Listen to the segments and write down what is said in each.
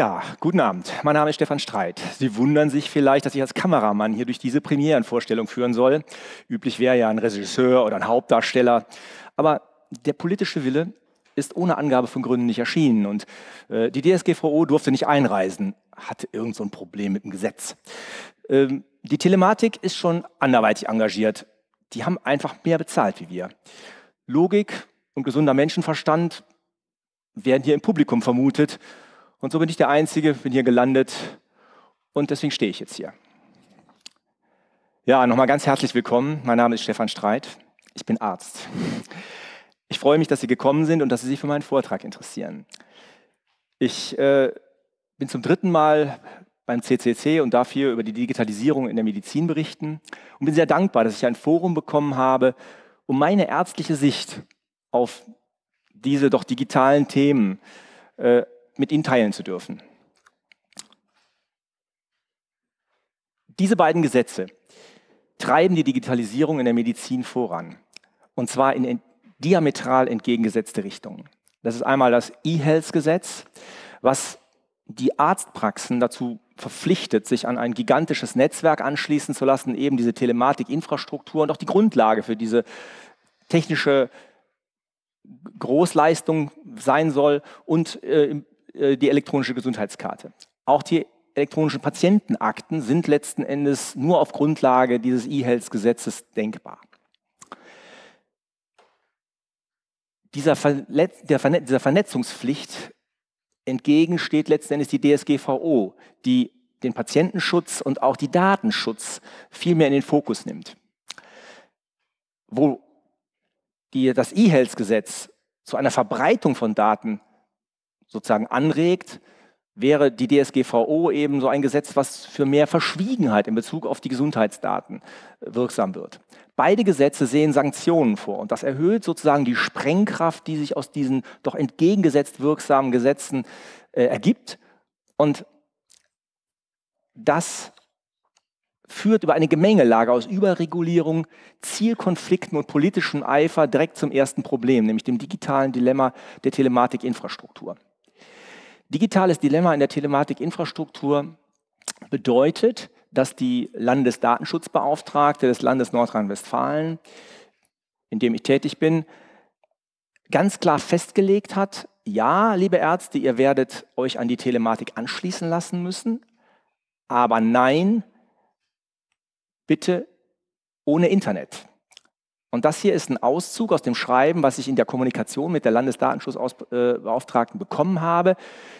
Ja, guten Abend. Mein Name ist Stefan Streit. Sie wundern sich vielleicht, dass ich als Kameramann hier durch diese Premierenvorstellung führen soll. Üblich wäre ja ein Regisseur oder ein Hauptdarsteller. Aber der politische Wille ist ohne Angabe von Gründen nicht erschienen und äh, die DSGVO durfte nicht einreisen, hatte irgend so ein Problem mit dem Gesetz. Ähm, die Telematik ist schon anderweitig engagiert. Die haben einfach mehr bezahlt wie wir. Logik und gesunder Menschenverstand werden hier im Publikum vermutet und so bin ich der Einzige, bin hier gelandet und deswegen stehe ich jetzt hier. Ja, nochmal ganz herzlich willkommen. Mein Name ist Stefan Streit. Ich bin Arzt. Ich freue mich, dass Sie gekommen sind und dass Sie sich für meinen Vortrag interessieren. Ich äh, bin zum dritten Mal beim CCC und darf hier über die Digitalisierung in der Medizin berichten und bin sehr dankbar, dass ich ein Forum bekommen habe, um meine ärztliche Sicht auf diese doch digitalen Themen äh, mit ihnen teilen zu dürfen. Diese beiden Gesetze treiben die Digitalisierung in der Medizin voran. Und zwar in diametral entgegengesetzte Richtungen. Das ist einmal das E-Health-Gesetz, was die Arztpraxen dazu verpflichtet, sich an ein gigantisches Netzwerk anschließen zu lassen, eben diese Telematikinfrastruktur und auch die Grundlage für diese technische Großleistung sein soll und äh, äh, die elektronische Gesundheitskarte. Auch die elektronischen Patientenakten sind letzten Endes nur auf Grundlage dieses E-Health-Gesetzes denkbar. Dieser, Verletz Verne dieser Vernetzungspflicht entgegensteht letzten Endes die DSGVO, die den Patientenschutz und auch die Datenschutz viel mehr in den Fokus nimmt. Wo die, das E-Health-Gesetz zu einer Verbreitung von Daten sozusagen anregt, wäre die DSGVO eben so ein Gesetz, was für mehr Verschwiegenheit in Bezug auf die Gesundheitsdaten äh, wirksam wird. Beide Gesetze sehen Sanktionen vor und das erhöht sozusagen die Sprengkraft, die sich aus diesen doch entgegengesetzt wirksamen Gesetzen äh, ergibt. Und das führt über eine Gemengelage aus Überregulierung, Zielkonflikten und politischem Eifer direkt zum ersten Problem, nämlich dem digitalen Dilemma der Telematikinfrastruktur. Digitales Dilemma in der Telematikinfrastruktur bedeutet, dass die Landesdatenschutzbeauftragte des Landes Nordrhein-Westfalen, in dem ich tätig bin, ganz klar festgelegt hat, ja, liebe Ärzte, ihr werdet euch an die Telematik anschließen lassen müssen, aber nein, bitte ohne Internet. Und das hier ist ein Auszug aus dem Schreiben, was ich in der Kommunikation mit der Landesdatenschutzbeauftragten bekommen habe.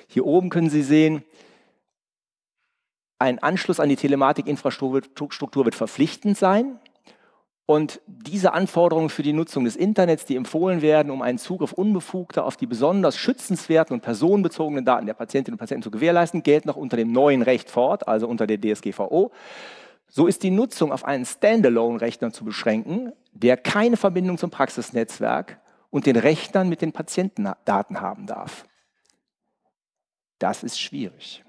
Hier oben können Sie sehen, ein Anschluss an die Telematikinfrastruktur wird verpflichtend sein. Und diese Anforderungen für die Nutzung des Internets, die empfohlen werden, um einen Zugriff unbefugter auf die besonders schützenswerten und personenbezogenen Daten der Patientinnen und Patienten zu gewährleisten, gelten noch unter dem neuen Recht fort, also unter der DSGVO. So ist die Nutzung auf einen Standalone-Rechner zu beschränken, der keine Verbindung zum Praxisnetzwerk und den Rechnern mit den Patientendaten haben darf. Das ist schwierig.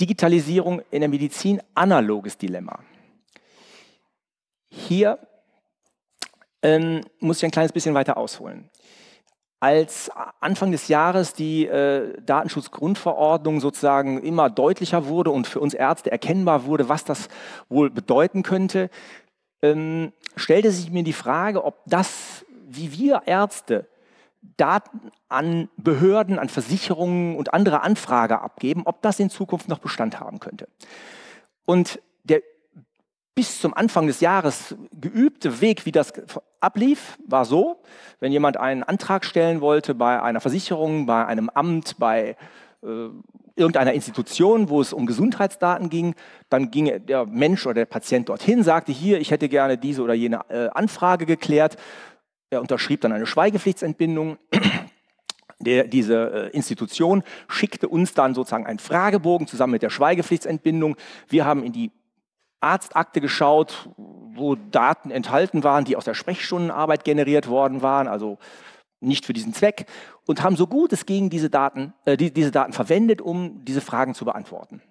Digitalisierung in der Medizin, analoges Dilemma. Hier ähm, muss ich ein kleines bisschen weiter ausholen als Anfang des Jahres die äh, Datenschutzgrundverordnung sozusagen immer deutlicher wurde und für uns Ärzte erkennbar wurde, was das wohl bedeuten könnte, ähm, stellte sich mir die Frage, ob das, wie wir Ärzte Daten an Behörden, an Versicherungen und andere Anfrager abgeben, ob das in Zukunft noch Bestand haben könnte. Und der bis zum Anfang des Jahres geübte Weg, wie das ablief, war so, wenn jemand einen Antrag stellen wollte bei einer Versicherung, bei einem Amt, bei äh, irgendeiner Institution, wo es um Gesundheitsdaten ging, dann ging der Mensch oder der Patient dorthin, sagte hier, ich hätte gerne diese oder jene äh, Anfrage geklärt. Er unterschrieb dann eine Schweigepflichtsentbindung. Der, diese äh, Institution schickte uns dann sozusagen einen Fragebogen zusammen mit der Schweigepflichtsentbindung. Wir haben in die Arztakte geschaut, wo Daten enthalten waren, die aus der Sprechstundenarbeit generiert worden waren, also nicht für diesen Zweck, und haben so gut es ging diese Daten, äh, die, diese Daten verwendet, um diese Fragen zu beantworten.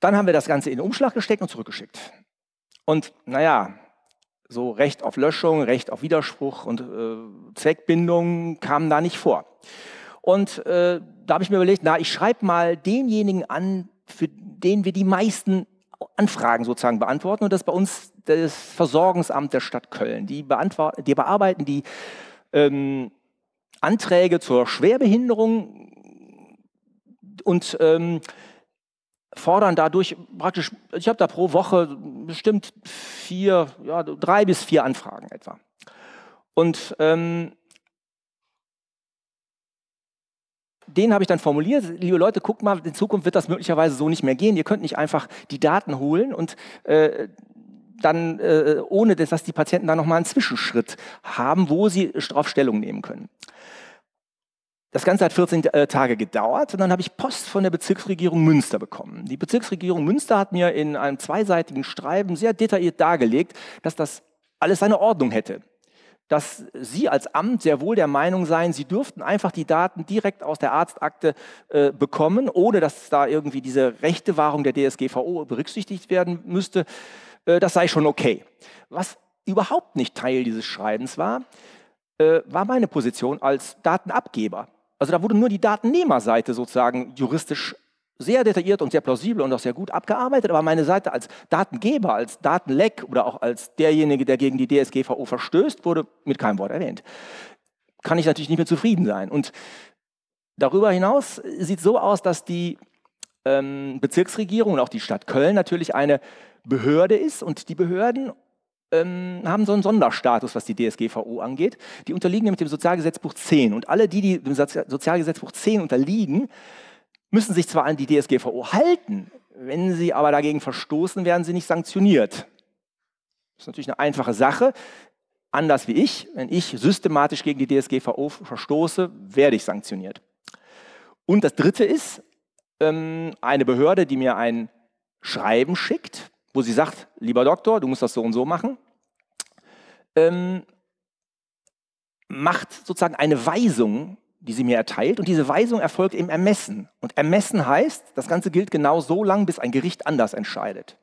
Dann haben wir das Ganze in den Umschlag gesteckt und zurückgeschickt. Und naja, so Recht auf Löschung, Recht auf Widerspruch und äh, Zweckbindung kamen da nicht vor. Und äh, da habe ich mir überlegt, na, ich schreibe mal denjenigen an, für den wir die meisten Anfragen sozusagen beantworten und das ist bei uns das Versorgungsamt der Stadt Köln. Die, die bearbeiten die ähm, Anträge zur Schwerbehinderung und ähm, fordern dadurch praktisch, also ich habe da pro Woche bestimmt vier, ja, drei bis vier Anfragen etwa. Und ähm, den habe ich dann formuliert, liebe Leute, guckt mal, in Zukunft wird das möglicherweise so nicht mehr gehen. Ihr könnt nicht einfach die Daten holen und äh, dann, äh, ohne dass die Patienten da nochmal einen Zwischenschritt haben, wo sie drauf Stellung nehmen können. Das Ganze hat 14 äh, Tage gedauert und dann habe ich Post von der Bezirksregierung Münster bekommen. Die Bezirksregierung Münster hat mir in einem zweiseitigen Schreiben sehr detailliert dargelegt, dass das alles seine Ordnung hätte dass Sie als Amt sehr wohl der Meinung seien, Sie dürften einfach die Daten direkt aus der Arztakte äh, bekommen, ohne dass da irgendwie diese Rechtewahrung der DSGVO berücksichtigt werden müsste. Äh, das sei schon okay. Was überhaupt nicht Teil dieses Schreibens war, äh, war meine Position als Datenabgeber. Also da wurde nur die Datennehmerseite sozusagen juristisch sehr detailliert und sehr plausibel und auch sehr gut abgearbeitet, aber meine Seite als Datengeber, als Datenleck oder auch als derjenige, der gegen die DSGVO verstößt, wurde mit keinem Wort erwähnt. Kann ich natürlich nicht mehr zufrieden sein. Und darüber hinaus sieht es so aus, dass die ähm, Bezirksregierung und auch die Stadt Köln natürlich eine Behörde ist und die Behörden ähm, haben so einen Sonderstatus, was die DSGVO angeht. Die unterliegen nämlich dem Sozialgesetzbuch 10 und alle, die, die dem Sozialgesetzbuch 10 unterliegen, müssen sich zwar an die DSGVO halten, wenn sie aber dagegen verstoßen, werden sie nicht sanktioniert. Das ist natürlich eine einfache Sache. Anders wie ich, wenn ich systematisch gegen die DSGVO verstoße, werde ich sanktioniert. Und das Dritte ist, ähm, eine Behörde, die mir ein Schreiben schickt, wo sie sagt, lieber Doktor, du musst das so und so machen, ähm, macht sozusagen eine Weisung die sie mir erteilt. Und diese Weisung erfolgt im Ermessen. Und Ermessen heißt, das Ganze gilt genau so lang, bis ein Gericht anders entscheidet.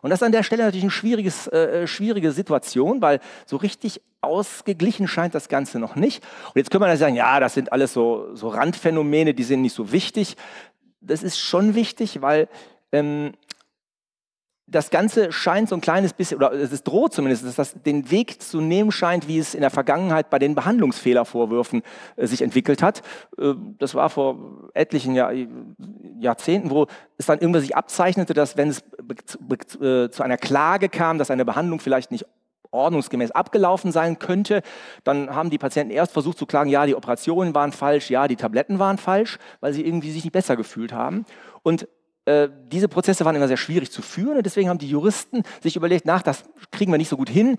Und das ist an der Stelle natürlich eine äh, äh, schwierige Situation, weil so richtig ausgeglichen scheint das Ganze noch nicht. Und jetzt könnte man ja sagen, ja, das sind alles so, so Randphänomene, die sind nicht so wichtig. Das ist schon wichtig, weil ähm, das Ganze scheint so ein kleines bisschen, oder es droht zumindest, dass das den Weg zu nehmen scheint, wie es in der Vergangenheit bei den Behandlungsfehlervorwürfen äh, sich entwickelt hat. Äh, das war vor etlichen Jahr, Jahrzehnten, wo es dann irgendwann sich abzeichnete, dass wenn es äh, zu einer Klage kam, dass eine Behandlung vielleicht nicht ordnungsgemäß abgelaufen sein könnte. Dann haben die Patienten erst versucht zu klagen, ja, die Operationen waren falsch, ja, die Tabletten waren falsch, weil sie irgendwie sich nicht besser gefühlt haben. Und äh, diese Prozesse waren immer sehr schwierig zu führen und deswegen haben die Juristen sich überlegt, nach, das kriegen wir nicht so gut hin.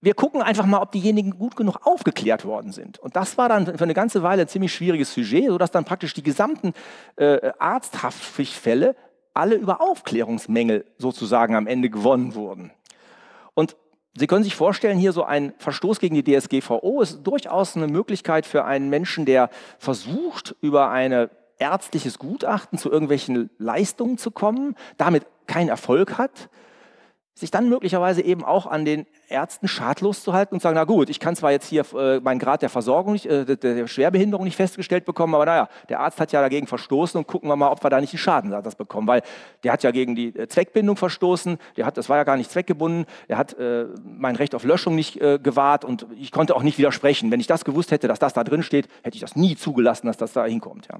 Wir gucken einfach mal, ob diejenigen gut genug aufgeklärt worden sind. Und das war dann für eine ganze Weile ein ziemlich schwieriges Sujet, sodass dann praktisch die gesamten äh, Arzthaftpflichtfälle alle über Aufklärungsmängel sozusagen am Ende gewonnen wurden. Und Sie können sich vorstellen, hier so ein Verstoß gegen die DSGVO ist durchaus eine Möglichkeit für einen Menschen, der versucht, über eine ärztliches Gutachten zu irgendwelchen Leistungen zu kommen, damit keinen Erfolg hat, sich dann möglicherweise eben auch an den Ärzten schadlos zu halten und sagen, na gut, ich kann zwar jetzt hier äh, meinen Grad der Versorgung, nicht, äh, der Schwerbehinderung nicht festgestellt bekommen, aber naja, der Arzt hat ja dagegen verstoßen und gucken wir mal, ob wir da nicht einen Schadenersatz bekommen, weil der hat ja gegen die äh, Zweckbindung verstoßen, der hat, das war ja gar nicht zweckgebunden, der hat äh, mein Recht auf Löschung nicht äh, gewahrt und ich konnte auch nicht widersprechen. Wenn ich das gewusst hätte, dass das da drin steht, hätte ich das nie zugelassen, dass das da hinkommt. Ja.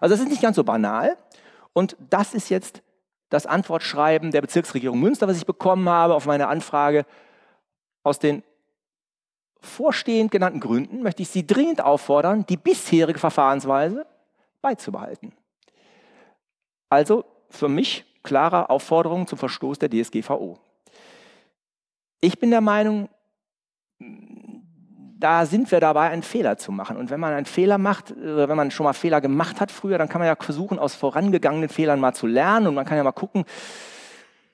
Also das ist nicht ganz so banal und das ist jetzt das Antwortschreiben der Bezirksregierung Münster, was ich bekommen habe auf meine Anfrage. Aus den vorstehend genannten Gründen möchte ich Sie dringend auffordern, die bisherige Verfahrensweise beizubehalten. Also für mich klare Aufforderung zum Verstoß der DSGVO. Ich bin der Meinung, da sind wir dabei, einen Fehler zu machen. Und wenn man einen Fehler macht, äh, wenn man schon mal Fehler gemacht hat früher, dann kann man ja versuchen, aus vorangegangenen Fehlern mal zu lernen und man kann ja mal gucken,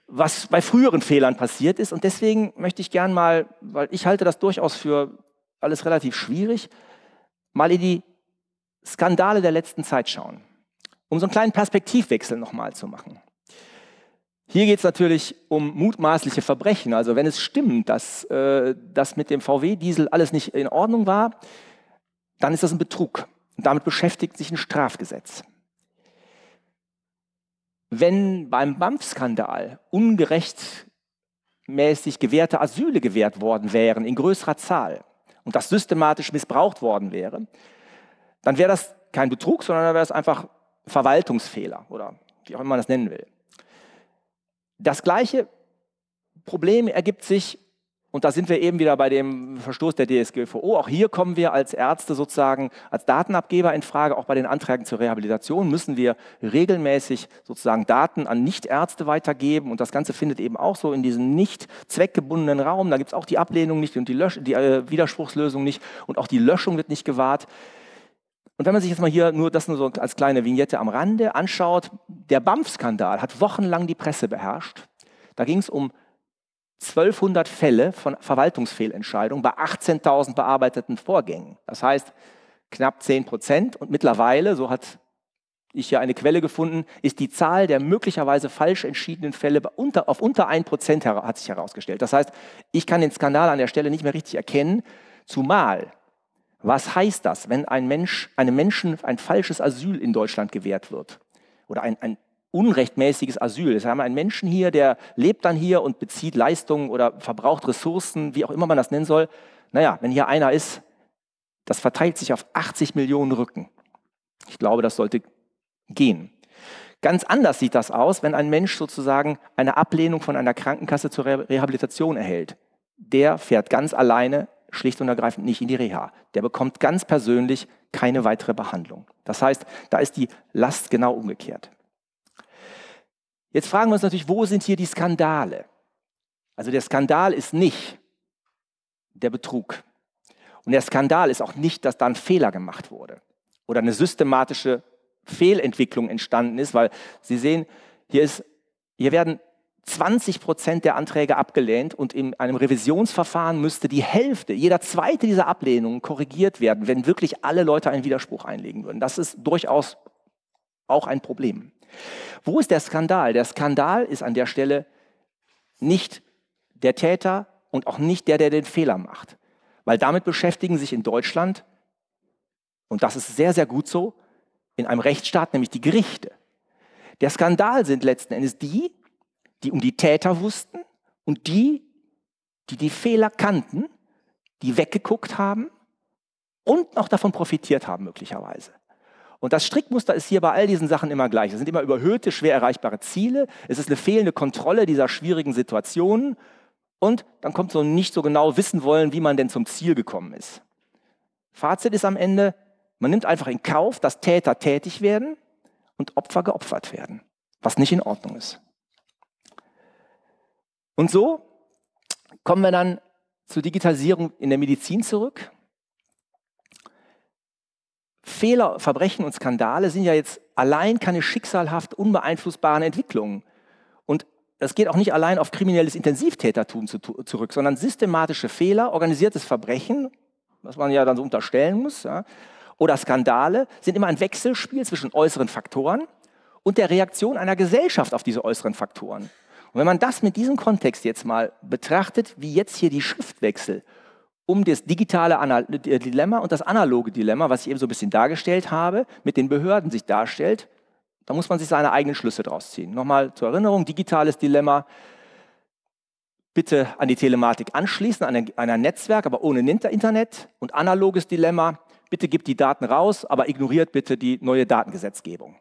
was bei früheren Fehlern passiert ist. Und deswegen möchte ich gern mal, weil ich halte das durchaus für alles relativ schwierig, mal in die Skandale der letzten Zeit schauen, um so einen kleinen Perspektivwechsel nochmal zu machen. Hier geht es natürlich um mutmaßliche Verbrechen. Also wenn es stimmt, dass äh, das mit dem VW-Diesel alles nicht in Ordnung war, dann ist das ein Betrug. Und damit beschäftigt sich ein Strafgesetz. Wenn beim BAMF-Skandal ungerechtmäßig gewährte Asyle gewährt worden wären in größerer Zahl und das systematisch missbraucht worden wäre, dann wäre das kein Betrug, sondern dann wäre das einfach Verwaltungsfehler oder wie auch immer man das nennen will. Das gleiche Problem ergibt sich, und da sind wir eben wieder bei dem Verstoß der DSGVO, auch hier kommen wir als Ärzte sozusagen, als Datenabgeber in Frage, auch bei den Anträgen zur Rehabilitation müssen wir regelmäßig sozusagen Daten an Nichtärzte weitergeben und das Ganze findet eben auch so in diesem nicht zweckgebundenen Raum, da gibt es auch die Ablehnung nicht und die, Lösch die äh, Widerspruchslösung nicht und auch die Löschung wird nicht gewahrt. Und wenn man sich jetzt mal hier nur das nur so als kleine Vignette am Rande anschaut, der BAMF-Skandal hat wochenlang die Presse beherrscht. Da ging es um 1200 Fälle von Verwaltungsfehlentscheidungen bei 18.000 bearbeiteten Vorgängen. Das heißt knapp 10 Prozent. Und mittlerweile, so hat ich hier eine Quelle gefunden, ist die Zahl der möglicherweise falsch entschiedenen Fälle unter, auf unter 1 Prozent hat sich herausgestellt. Das heißt, ich kann den Skandal an der Stelle nicht mehr richtig erkennen, zumal was heißt das, wenn ein Mensch, einem Menschen ein falsches Asyl in Deutschland gewährt wird? Oder ein, ein unrechtmäßiges Asyl. Das haben wir einen Menschen hier, der lebt dann hier und bezieht Leistungen oder verbraucht Ressourcen, wie auch immer man das nennen soll. Naja, wenn hier einer ist, das verteilt sich auf 80 Millionen Rücken. Ich glaube, das sollte gehen. Ganz anders sieht das aus, wenn ein Mensch sozusagen eine Ablehnung von einer Krankenkasse zur Rehabilitation erhält. Der fährt ganz alleine schlicht und ergreifend nicht in die Reha. Der bekommt ganz persönlich keine weitere Behandlung. Das heißt, da ist die Last genau umgekehrt. Jetzt fragen wir uns natürlich, wo sind hier die Skandale? Also der Skandal ist nicht der Betrug. Und der Skandal ist auch nicht, dass da ein Fehler gemacht wurde oder eine systematische Fehlentwicklung entstanden ist, weil Sie sehen, hier, ist, hier werden 20 Prozent der Anträge abgelehnt und in einem Revisionsverfahren müsste die Hälfte, jeder zweite dieser Ablehnungen korrigiert werden, wenn wirklich alle Leute einen Widerspruch einlegen würden. Das ist durchaus auch ein Problem. Wo ist der Skandal? Der Skandal ist an der Stelle nicht der Täter und auch nicht der, der den Fehler macht. Weil damit beschäftigen sich in Deutschland, und das ist sehr, sehr gut so, in einem Rechtsstaat nämlich die Gerichte. Der Skandal sind letzten Endes die, die um die Täter wussten und die, die die Fehler kannten, die weggeguckt haben und noch davon profitiert haben möglicherweise. Und das Strickmuster ist hier bei all diesen Sachen immer gleich. Es sind immer überhöhte, schwer erreichbare Ziele. Es ist eine fehlende Kontrolle dieser schwierigen Situationen. Und dann kommt so ein nicht so genau wissen wollen, wie man denn zum Ziel gekommen ist. Fazit ist am Ende, man nimmt einfach in Kauf, dass Täter tätig werden und Opfer geopfert werden, was nicht in Ordnung ist. Und so kommen wir dann zur Digitalisierung in der Medizin zurück. Fehler, Verbrechen und Skandale sind ja jetzt allein keine schicksalhaft unbeeinflussbaren Entwicklungen. Und das geht auch nicht allein auf kriminelles Intensivtätertum zu, zurück, sondern systematische Fehler, organisiertes Verbrechen, was man ja dann so unterstellen muss, ja, oder Skandale sind immer ein Wechselspiel zwischen äußeren Faktoren und der Reaktion einer Gesellschaft auf diese äußeren Faktoren. Und wenn man das mit diesem Kontext jetzt mal betrachtet, wie jetzt hier die Schriftwechsel um das digitale Anal äh, Dilemma und das analoge Dilemma, was ich eben so ein bisschen dargestellt habe, mit den Behörden sich darstellt, da muss man sich seine eigenen Schlüsse draus ziehen. Nochmal zur Erinnerung, digitales Dilemma, bitte an die Telematik anschließen, an ein, Netzwerk, aber ohne Internet. Und analoges Dilemma, bitte gebt die Daten raus, aber ignoriert bitte die neue Datengesetzgebung.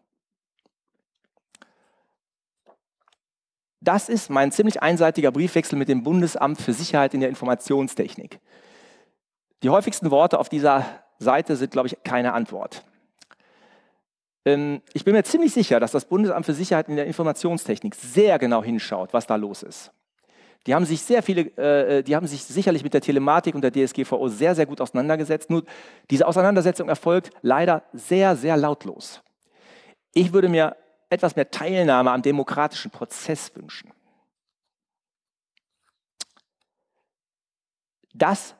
Das ist mein ziemlich einseitiger Briefwechsel mit dem Bundesamt für Sicherheit in der Informationstechnik. Die häufigsten Worte auf dieser Seite sind, glaube ich, keine Antwort. Ähm, ich bin mir ziemlich sicher, dass das Bundesamt für Sicherheit in der Informationstechnik sehr genau hinschaut, was da los ist. Die haben sich sehr viele, äh, äh, die haben sich sicherlich mit der Telematik und der DSGVO sehr, sehr gut auseinandergesetzt. Nur diese Auseinandersetzung erfolgt leider sehr, sehr lautlos. Ich würde mir etwas mehr Teilnahme am demokratischen Prozess wünschen. Das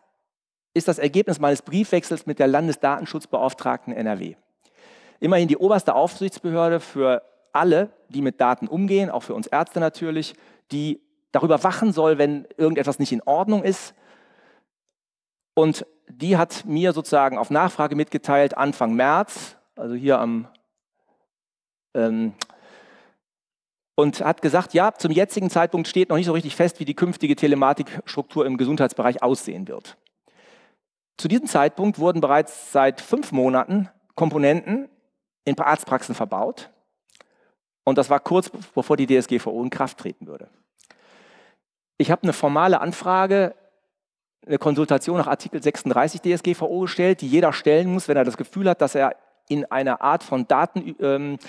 ist das Ergebnis meines Briefwechsels mit der Landesdatenschutzbeauftragten NRW. Immerhin die oberste Aufsichtsbehörde für alle, die mit Daten umgehen, auch für uns Ärzte natürlich, die darüber wachen soll, wenn irgendetwas nicht in Ordnung ist. Und die hat mir sozusagen auf Nachfrage mitgeteilt, Anfang März, also hier am ähm, und hat gesagt, ja, zum jetzigen Zeitpunkt steht noch nicht so richtig fest, wie die künftige Telematikstruktur im Gesundheitsbereich aussehen wird. Zu diesem Zeitpunkt wurden bereits seit fünf Monaten Komponenten in Arztpraxen verbaut. Und das war kurz bevor die DSGVO in Kraft treten würde. Ich habe eine formale Anfrage, eine Konsultation nach Artikel 36 DSGVO gestellt, die jeder stellen muss, wenn er das Gefühl hat, dass er in einer Art von Daten... Ähm,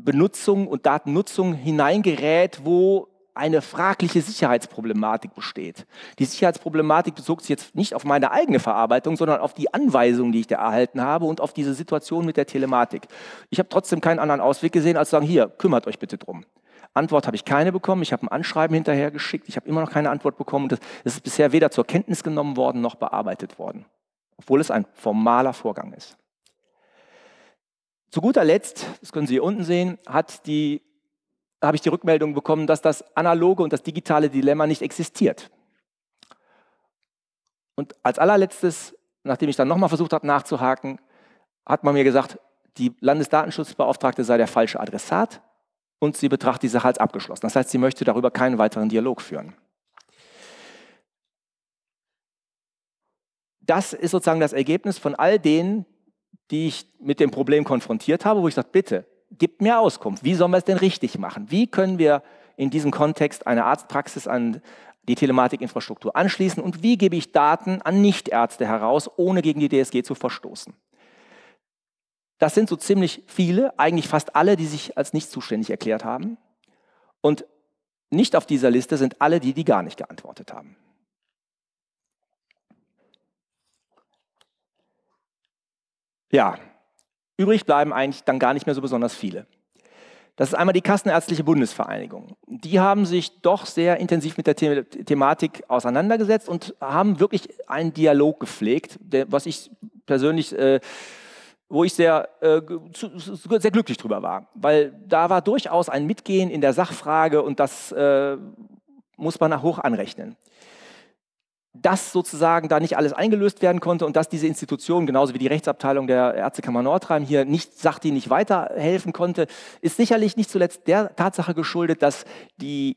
Benutzung und Datennutzung hineingerät, wo eine fragliche Sicherheitsproblematik besteht. Die Sicherheitsproblematik bezog sich jetzt nicht auf meine eigene Verarbeitung, sondern auf die Anweisungen, die ich da erhalten habe und auf diese Situation mit der Telematik. Ich habe trotzdem keinen anderen Ausweg gesehen, als zu sagen, hier, kümmert euch bitte drum. Antwort habe ich keine bekommen. Ich habe ein Anschreiben hinterher geschickt. Ich habe immer noch keine Antwort bekommen. Das ist bisher weder zur Kenntnis genommen worden noch bearbeitet worden, obwohl es ein formaler Vorgang ist. Zu guter Letzt, das können Sie hier unten sehen, hat die, habe ich die Rückmeldung bekommen, dass das analoge und das digitale Dilemma nicht existiert. Und als allerletztes, nachdem ich dann nochmal versucht habe nachzuhaken, hat man mir gesagt, die Landesdatenschutzbeauftragte sei der falsche Adressat und sie betrachtet die Sache als abgeschlossen. Das heißt, sie möchte darüber keinen weiteren Dialog führen. Das ist sozusagen das Ergebnis von all denen, die ich mit dem Problem konfrontiert habe, wo ich sage, bitte, gib mir Auskunft. Wie sollen wir es denn richtig machen? Wie können wir in diesem Kontext eine Arztpraxis an die Telematikinfrastruktur anschließen und wie gebe ich Daten an Nichtärzte heraus, ohne gegen die DSG zu verstoßen? Das sind so ziemlich viele, eigentlich fast alle, die sich als nicht zuständig erklärt haben. Und nicht auf dieser Liste sind alle die, die gar nicht geantwortet haben. ja, übrig bleiben eigentlich dann gar nicht mehr so besonders viele. Das ist einmal die Kassenärztliche Bundesvereinigung. Die haben sich doch sehr intensiv mit der The Thematik auseinandergesetzt und haben wirklich einen Dialog gepflegt, der, was ich persönlich, äh, wo ich sehr, äh, zu, sehr glücklich drüber war. Weil da war durchaus ein Mitgehen in der Sachfrage und das äh, muss man hoch anrechnen dass sozusagen da nicht alles eingelöst werden konnte und dass diese Institution, genauso wie die Rechtsabteilung der Ärztekammer Nordrhein, hier nicht sachdienlich weiterhelfen konnte, ist sicherlich nicht zuletzt der Tatsache geschuldet, dass die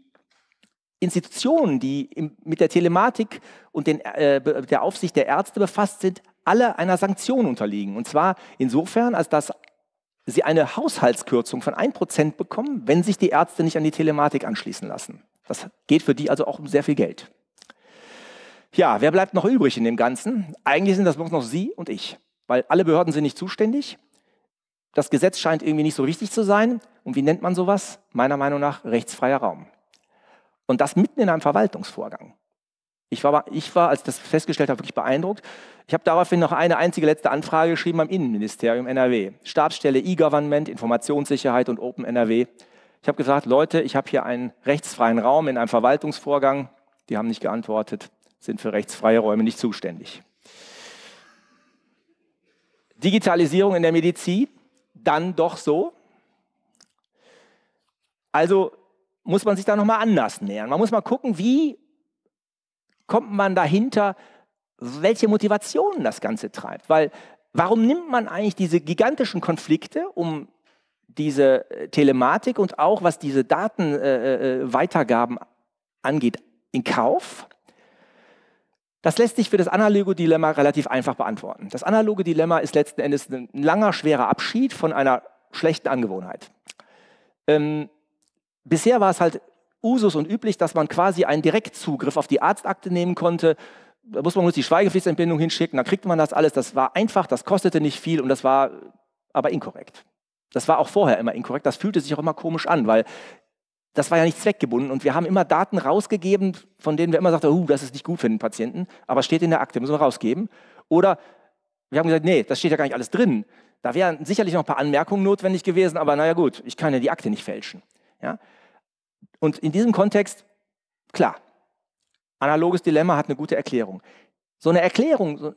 Institutionen, die mit der Telematik und den, äh, der Aufsicht der Ärzte befasst sind, alle einer Sanktion unterliegen. Und zwar insofern, als dass sie eine Haushaltskürzung von 1% bekommen, wenn sich die Ärzte nicht an die Telematik anschließen lassen. Das geht für die also auch um sehr viel Geld. Ja, wer bleibt noch übrig in dem Ganzen? Eigentlich sind das bloß noch Sie und ich, weil alle Behörden sind nicht zuständig. Das Gesetz scheint irgendwie nicht so wichtig zu sein. Und wie nennt man sowas? Meiner Meinung nach rechtsfreier Raum. Und das mitten in einem Verwaltungsvorgang. Ich war, ich war, als ich das festgestellt habe, wirklich beeindruckt. Ich habe daraufhin noch eine einzige letzte Anfrage geschrieben am Innenministerium NRW, Stabsstelle E-Government, Informationssicherheit und Open NRW. Ich habe gesagt, Leute, ich habe hier einen rechtsfreien Raum in einem Verwaltungsvorgang. Die haben nicht geantwortet sind für rechtsfreie Räume nicht zuständig. Digitalisierung in der Medizin, dann doch so. Also muss man sich da nochmal anders nähern. Man muss mal gucken, wie kommt man dahinter, welche Motivationen das Ganze treibt. Weil warum nimmt man eigentlich diese gigantischen Konflikte um diese äh, Telematik und auch was diese Datenweitergaben äh, äh, äh angeht, in Kauf? Das lässt sich für das analoge Dilemma relativ einfach beantworten. Das analoge Dilemma ist letzten Endes ein langer, schwerer Abschied von einer schlechten Angewohnheit. Ähm, bisher war es halt Usus und üblich, dass man quasi einen Direktzugriff auf die Arztakte nehmen konnte. Da muss man bloß die Schweigepflichtentbindung hinschicken, dann kriegt man das alles. Das war einfach, das kostete nicht viel und das war aber inkorrekt. Das war auch vorher immer inkorrekt. Das fühlte sich auch immer komisch an, weil das war ja nicht zweckgebunden und wir haben immer Daten rausgegeben, von denen wir immer sagten, uh, das ist nicht gut für den Patienten, aber steht in der Akte, müssen wir rausgeben. Oder wir haben gesagt, nee, das steht ja gar nicht alles drin. Da wären sicherlich noch ein paar Anmerkungen notwendig gewesen, aber naja gut, ich kann ja die Akte nicht fälschen. Ja? Und in diesem Kontext, klar, analoges Dilemma hat eine gute Erklärung. So eine Erklärung,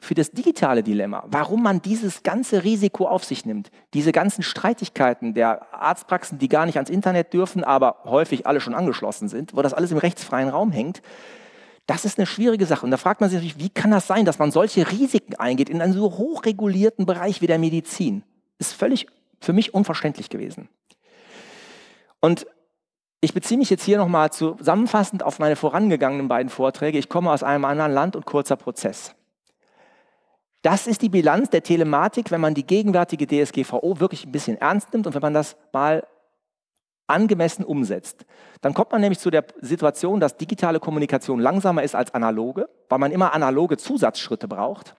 für das digitale Dilemma, warum man dieses ganze Risiko auf sich nimmt, diese ganzen Streitigkeiten der Arztpraxen, die gar nicht ans Internet dürfen, aber häufig alle schon angeschlossen sind, wo das alles im rechtsfreien Raum hängt, das ist eine schwierige Sache. Und da fragt man sich natürlich, wie kann das sein, dass man solche Risiken eingeht in einem so hochregulierten Bereich wie der Medizin? Ist völlig für mich unverständlich gewesen. Und ich beziehe mich jetzt hier nochmal zusammenfassend auf meine vorangegangenen beiden Vorträge. Ich komme aus einem anderen Land und kurzer Prozess. Das ist die Bilanz der Telematik, wenn man die gegenwärtige DSGVO wirklich ein bisschen ernst nimmt und wenn man das mal angemessen umsetzt. Dann kommt man nämlich zu der Situation, dass digitale Kommunikation langsamer ist als analoge, weil man immer analoge Zusatzschritte braucht,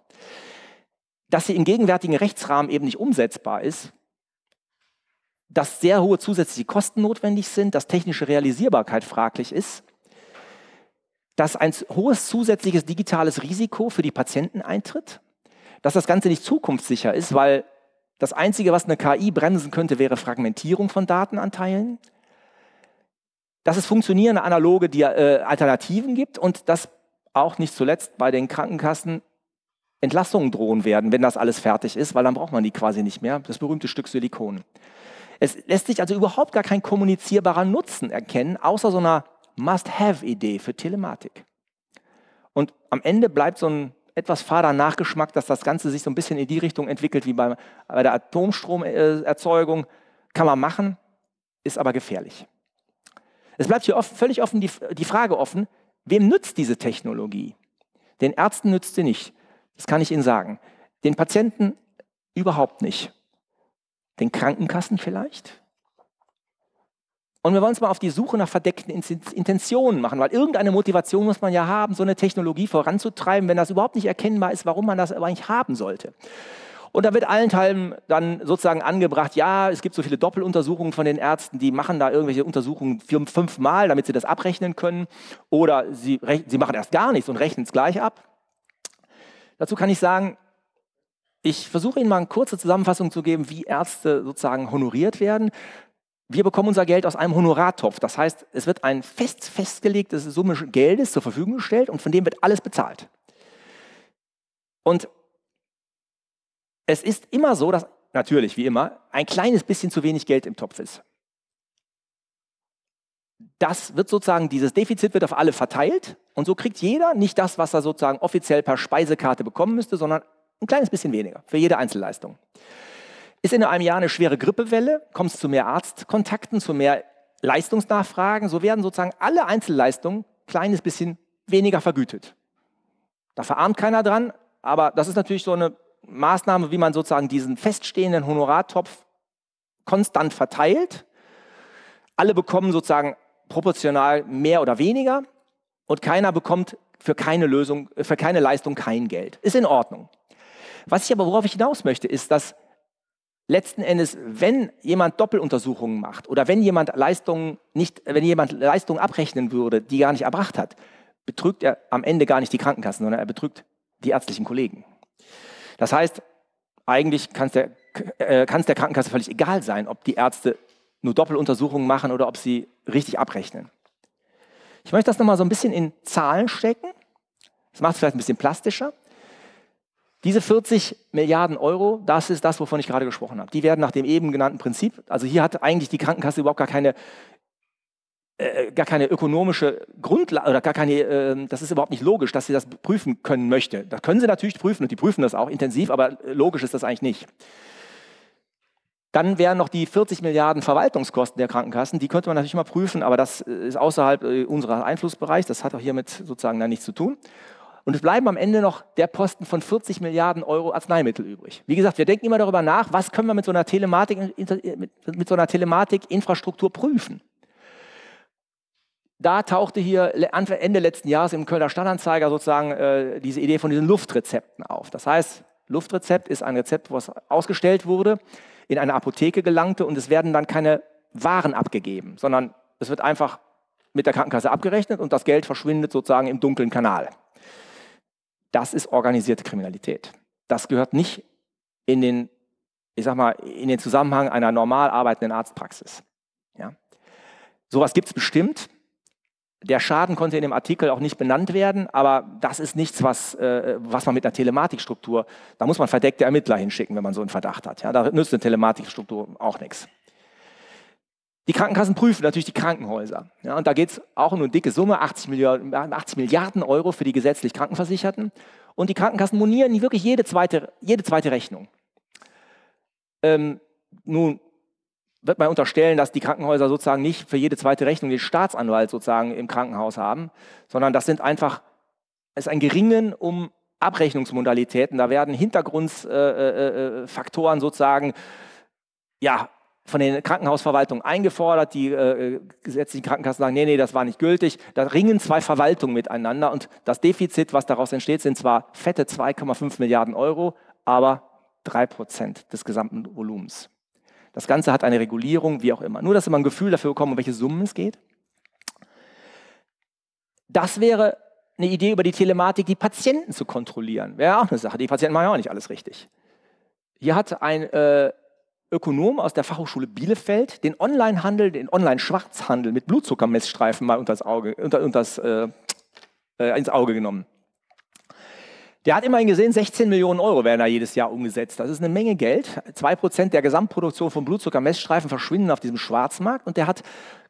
dass sie im gegenwärtigen Rechtsrahmen eben nicht umsetzbar ist, dass sehr hohe zusätzliche Kosten notwendig sind, dass technische Realisierbarkeit fraglich ist dass ein hohes zusätzliches digitales Risiko für die Patienten eintritt, dass das Ganze nicht zukunftssicher ist, weil das Einzige, was eine KI bremsen könnte, wäre Fragmentierung von Datenanteilen. Dass es funktionierende analoge äh, Alternativen gibt und dass auch nicht zuletzt bei den Krankenkassen Entlastungen drohen werden, wenn das alles fertig ist, weil dann braucht man die quasi nicht mehr. Das berühmte Stück Silikon. Es lässt sich also überhaupt gar kein kommunizierbarer Nutzen erkennen, außer so einer Must-Have-Idee für Telematik. Und am Ende bleibt so ein etwas fader Nachgeschmack, dass das Ganze sich so ein bisschen in die Richtung entwickelt wie bei, bei der Atomstromerzeugung. Äh, kann man machen, ist aber gefährlich. Es bleibt hier oft, völlig offen die, die Frage offen, wem nützt diese Technologie? Den Ärzten nützt sie nicht, das kann ich Ihnen sagen. Den Patienten überhaupt nicht. Den Krankenkassen vielleicht? Und wir wollen uns mal auf die Suche nach verdeckten Intentionen machen, weil irgendeine Motivation muss man ja haben, so eine Technologie voranzutreiben, wenn das überhaupt nicht erkennbar ist, warum man das eigentlich haben sollte. Und da wird allenthalben dann sozusagen angebracht, ja, es gibt so viele Doppeluntersuchungen von den Ärzten, die machen da irgendwelche Untersuchungen fünfmal, damit sie das abrechnen können. Oder sie, sie machen erst gar nichts und rechnen es gleich ab. Dazu kann ich sagen, ich versuche Ihnen mal eine kurze Zusammenfassung zu geben, wie Ärzte sozusagen honoriert werden wir bekommen unser Geld aus einem Honorartopf. Das heißt, es wird ein fest festgelegtes Summe Geldes zur Verfügung gestellt und von dem wird alles bezahlt. Und es ist immer so, dass natürlich, wie immer, ein kleines bisschen zu wenig Geld im Topf ist. Das wird sozusagen, dieses Defizit wird auf alle verteilt und so kriegt jeder nicht das, was er sozusagen offiziell per Speisekarte bekommen müsste, sondern ein kleines bisschen weniger für jede Einzelleistung. Ist in einem Jahr eine schwere Grippewelle, kommt es zu mehr Arztkontakten, zu mehr Leistungsnachfragen. So werden sozusagen alle Einzelleistungen ein kleines bisschen weniger vergütet. Da verarmt keiner dran, aber das ist natürlich so eine Maßnahme, wie man sozusagen diesen feststehenden Honorartopf konstant verteilt. Alle bekommen sozusagen proportional mehr oder weniger und keiner bekommt für keine Lösung, für keine Leistung kein Geld. Ist in Ordnung. Was ich aber, worauf ich hinaus möchte, ist, dass letzten Endes, wenn jemand Doppeluntersuchungen macht oder wenn jemand Leistungen nicht, wenn jemand Leistungen abrechnen würde, die gar nicht erbracht hat, betrügt er am Ende gar nicht die Krankenkassen, sondern er betrügt die ärztlichen Kollegen. Das heißt, eigentlich kann es der, äh, der Krankenkasse völlig egal sein, ob die Ärzte nur Doppeluntersuchungen machen oder ob sie richtig abrechnen. Ich möchte das nochmal so ein bisschen in Zahlen stecken. Das macht es vielleicht ein bisschen plastischer. Diese 40 Milliarden Euro, das ist das, wovon ich gerade gesprochen habe. Die werden nach dem eben genannten Prinzip, also hier hat eigentlich die Krankenkasse überhaupt gar keine, äh, gar keine ökonomische Grundlage oder gar keine, äh, das ist überhaupt nicht logisch, dass sie das prüfen können möchte. Das können sie natürlich prüfen und die prüfen das auch intensiv, aber logisch ist das eigentlich nicht. Dann wären noch die 40 Milliarden Verwaltungskosten der Krankenkassen, die könnte man natürlich mal prüfen, aber das äh, ist außerhalb äh, unseres Einflussbereichs, das hat auch hiermit sozusagen dann nichts zu tun. Und es bleiben am Ende noch der Posten von 40 Milliarden Euro Arzneimittel übrig. Wie gesagt, wir denken immer darüber nach, was können wir mit so einer Telematik, mit, so einer Telematikinfrastruktur prüfen. Da tauchte hier Ende letzten Jahres im Kölner Stadtanzeiger sozusagen äh, diese Idee von diesen Luftrezepten auf. Das heißt, Luftrezept ist ein Rezept, was ausgestellt wurde, in eine Apotheke gelangte und es werden dann keine Waren abgegeben, sondern es wird einfach mit der Krankenkasse abgerechnet und das Geld verschwindet sozusagen im dunklen Kanal das ist organisierte Kriminalität. Das gehört nicht in den, ich sag mal, in den Zusammenhang einer normal arbeitenden Arztpraxis. Ja? Sowas gibt es bestimmt. Der Schaden konnte in dem Artikel auch nicht benannt werden, aber das ist nichts, was, äh, was man mit einer Telematikstruktur, da muss man verdeckte Ermittler hinschicken, wenn man so einen Verdacht hat. Ja? Da nützt eine Telematikstruktur auch nichts. Die Krankenkassen prüfen natürlich die Krankenhäuser. Ja, und da geht es auch um eine dicke Summe, 80 Milliarden, 80 Milliarden, Euro für die gesetzlich Krankenversicherten. Und die Krankenkassen monieren wirklich jede zweite, jede zweite Rechnung. Ähm, nun wird man unterstellen, dass die Krankenhäuser sozusagen nicht für jede zweite Rechnung den Staatsanwalt sozusagen im Krankenhaus haben, sondern das sind einfach, es ist ein Geringen um Abrechnungsmodalitäten. Da werden Hintergrundfaktoren äh, äh, äh sozusagen ja, von den Krankenhausverwaltungen eingefordert. Die äh, gesetzlichen Krankenkassen sagen, nee, nee, das war nicht gültig. Da ringen zwei Verwaltungen miteinander und das Defizit, was daraus entsteht, sind zwar fette 2,5 Milliarden Euro, aber 3 Prozent des gesamten Volumens. Das Ganze hat eine Regulierung, wie auch immer. Nur, dass wir mal ein Gefühl dafür bekommen, um welche Summen es geht. Das wäre eine Idee über die Telematik, die Patienten zu kontrollieren. Wäre auch eine Sache. Die Patienten machen ja auch nicht alles richtig. Hier hat ein äh, Ökonom aus der Fachhochschule Bielefeld den Onlinehandel, den Online-Schwarzhandel mit Blutzuckermessstreifen mal unters Auge, unter, unters, äh, äh, ins Auge genommen. Der hat immerhin gesehen, 16 Millionen Euro werden da jedes Jahr umgesetzt. Das ist eine Menge Geld. 2% der Gesamtproduktion von Blutzuckermessstreifen verschwinden auf diesem Schwarzmarkt. Und der hat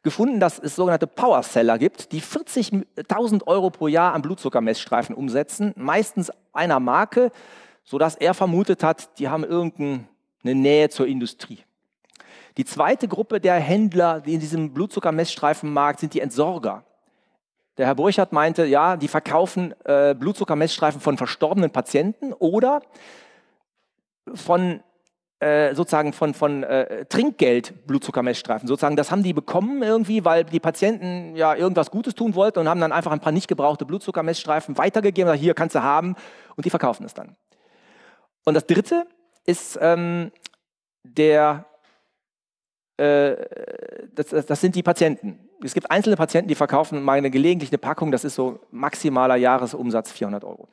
gefunden, dass es sogenannte Powerseller gibt, die 40.000 Euro pro Jahr an Blutzuckermessstreifen umsetzen, meistens einer Marke, sodass er vermutet hat, die haben irgendeinen eine Nähe zur Industrie. Die zweite Gruppe der Händler die in diesem Blutzuckermessstreifenmarkt sind die Entsorger. Der Herr Burchardt meinte, ja, die verkaufen äh, Blutzuckermessstreifen von verstorbenen Patienten oder von äh, sozusagen von, von äh, Trinkgeld Blutzuckermessstreifen. Sozusagen, das haben die bekommen irgendwie, weil die Patienten ja irgendwas Gutes tun wollten und haben dann einfach ein paar nicht gebrauchte Blutzuckermessstreifen weitergegeben. Also hier kannst du haben und die verkaufen es dann. Und das Dritte ist ähm, der, äh, das, das sind die Patienten. Es gibt einzelne Patienten, die verkaufen mal eine gelegentliche Packung, das ist so maximaler Jahresumsatz 400 Euro.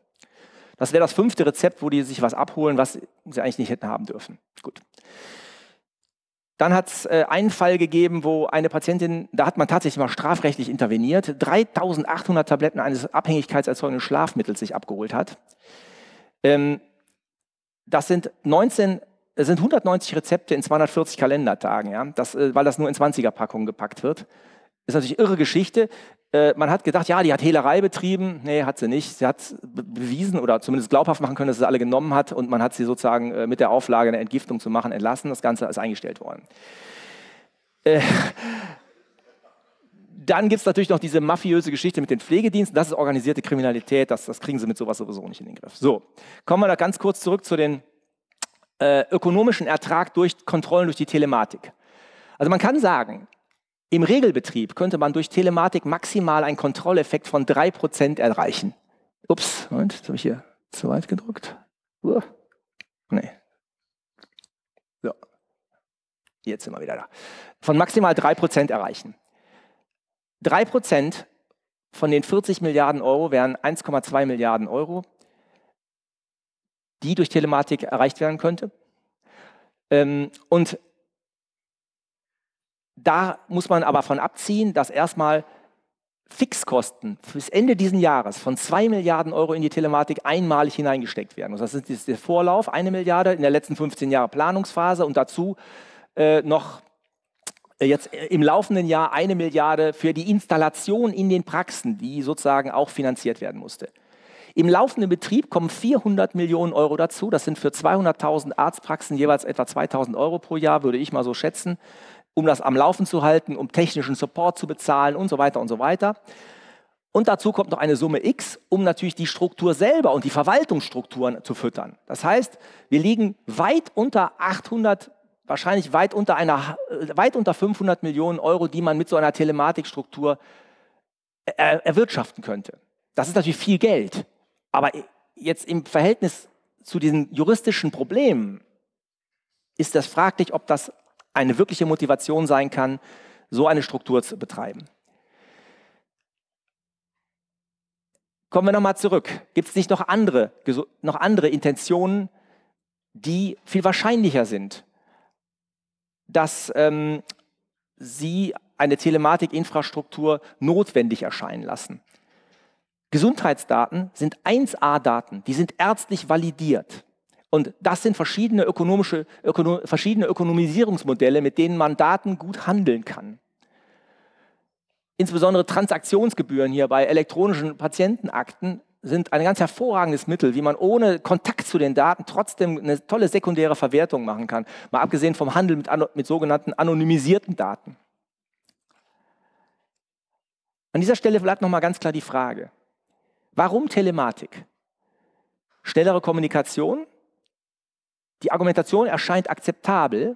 Das wäre das fünfte Rezept, wo die sich was abholen, was sie eigentlich nicht hätten haben dürfen. Gut. Dann hat es äh, einen Fall gegeben, wo eine Patientin, da hat man tatsächlich mal strafrechtlich interveniert, 3800 Tabletten eines abhängigkeitserzeugenden Schlafmittels sich abgeholt hat. Ähm, das sind 19 es sind 190 Rezepte in 240 Kalendertagen, ja? das, äh, weil das nur in 20er-Packungen gepackt wird. Ist natürlich irre Geschichte. Äh, man hat gedacht, ja, die hat Hehlerei betrieben. Nee, hat sie nicht. Sie hat bewiesen oder zumindest glaubhaft machen können, dass sie alle genommen hat und man hat sie sozusagen äh, mit der Auflage, eine Entgiftung zu machen, entlassen. Das Ganze ist eingestellt worden. Äh, dann gibt es natürlich noch diese mafiöse Geschichte mit den Pflegediensten. Das ist organisierte Kriminalität. Das, das kriegen sie mit sowas sowieso nicht in den Griff. So, kommen wir da ganz kurz zurück zu den äh, ökonomischen Ertrag durch Kontrollen durch die Telematik. Also man kann sagen, im Regelbetrieb könnte man durch Telematik maximal einen Kontrolleffekt von 3% erreichen. Ups, Moment, jetzt habe ich hier zu weit gedrückt. Uh, nee. So. Jetzt sind wir wieder da. Von maximal 3% erreichen. 3 Prozent von den 40 Milliarden Euro wären 1,2 Milliarden Euro, die durch Telematik erreicht werden könnte. Ähm, und da muss man aber von abziehen, dass erstmal Fixkosten bis Ende dieses Jahres von 2 Milliarden Euro in die Telematik einmalig hineingesteckt werden. Also das ist der Vorlauf, eine Milliarde in der letzten 15 Jahre Planungsphase und dazu äh, noch äh, jetzt äh, im laufenden Jahr eine Milliarde für die Installation in den Praxen, die sozusagen auch finanziert werden musste. Im laufenden Betrieb kommen 400 Millionen Euro dazu. Das sind für 200.000 Arztpraxen jeweils etwa 2.000 Euro pro Jahr, würde ich mal so schätzen, um das am Laufen zu halten, um technischen Support zu bezahlen und so weiter und so weiter. Und dazu kommt noch eine Summe X, um natürlich die Struktur selber und die Verwaltungsstrukturen zu füttern. Das heißt, wir liegen weit unter 800 Millionen wahrscheinlich weit unter, einer, äh, weit unter 500 Millionen Euro, die man mit so einer Telematikstruktur er, äh, äh, erwirtschaften könnte. Das ist natürlich viel Geld, aber jetzt im Verhältnis zu diesen juristischen Problemen ist das fraglich, ob das eine wirkliche Motivation sein kann, so eine Struktur zu betreiben. Kommen wir nochmal zurück. Gibt es nicht noch andere, noch andere Intentionen, die viel wahrscheinlicher sind, dass ähm, sie eine Telematikinfrastruktur notwendig erscheinen lassen. Gesundheitsdaten sind 1A-Daten, die sind ärztlich validiert. Und das sind verschiedene, ökonomische, ökono, verschiedene Ökonomisierungsmodelle, mit denen man Daten gut handeln kann. Insbesondere Transaktionsgebühren hier bei elektronischen Patientenakten sind ein ganz hervorragendes Mittel, wie man ohne Kontakt zu den Daten trotzdem eine tolle sekundäre Verwertung machen kann, mal abgesehen vom Handel mit, mit sogenannten anonymisierten Daten. An dieser Stelle bleibt nochmal ganz klar die Frage, warum Telematik? Schnellere Kommunikation? Die Argumentation erscheint akzeptabel,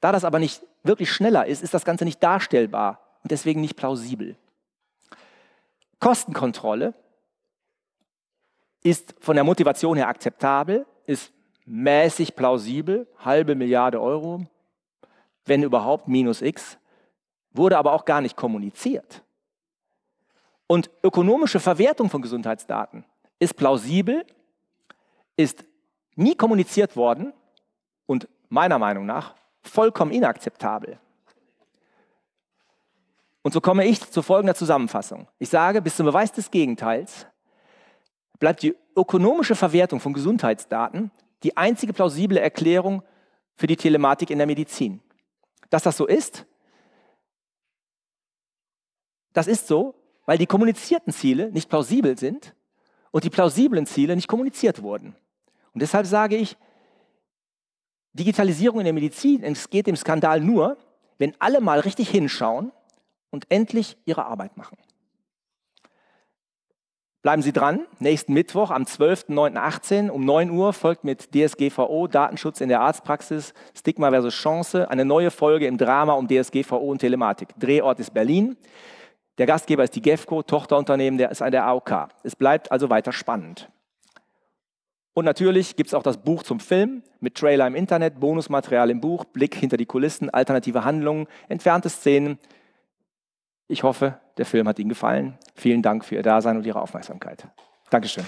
da das aber nicht wirklich schneller ist, ist das Ganze nicht darstellbar und deswegen nicht plausibel. Kostenkontrolle, ist von der Motivation her akzeptabel, ist mäßig plausibel, halbe Milliarde Euro, wenn überhaupt minus X, wurde aber auch gar nicht kommuniziert. Und ökonomische Verwertung von Gesundheitsdaten ist plausibel, ist nie kommuniziert worden und meiner Meinung nach vollkommen inakzeptabel. Und so komme ich zu folgender Zusammenfassung. Ich sage, bis zum Beweis des Gegenteils bleibt die ökonomische Verwertung von Gesundheitsdaten die einzige plausible Erklärung für die Telematik in der Medizin. Dass das so ist, das ist so, weil die kommunizierten Ziele nicht plausibel sind und die plausiblen Ziele nicht kommuniziert wurden. Und deshalb sage ich, Digitalisierung in der Medizin geht dem Skandal nur, wenn alle mal richtig hinschauen und endlich ihre Arbeit machen. Bleiben Sie dran. Nächsten Mittwoch am 12.09.18 um 9 Uhr folgt mit DSGVO Datenschutz in der Arztpraxis Stigma versus Chance eine neue Folge im Drama um DSGVO und Telematik. Drehort ist Berlin. Der Gastgeber ist die GEFCO, Tochterunternehmen der ist an der AOK. Es bleibt also weiter spannend. Und natürlich gibt es auch das Buch zum Film mit Trailer im Internet, Bonusmaterial im Buch, Blick hinter die Kulissen, alternative Handlungen, entfernte Szenen, ich hoffe, der Film hat Ihnen gefallen. Vielen Dank für Ihr Dasein und Ihre Aufmerksamkeit. Dankeschön.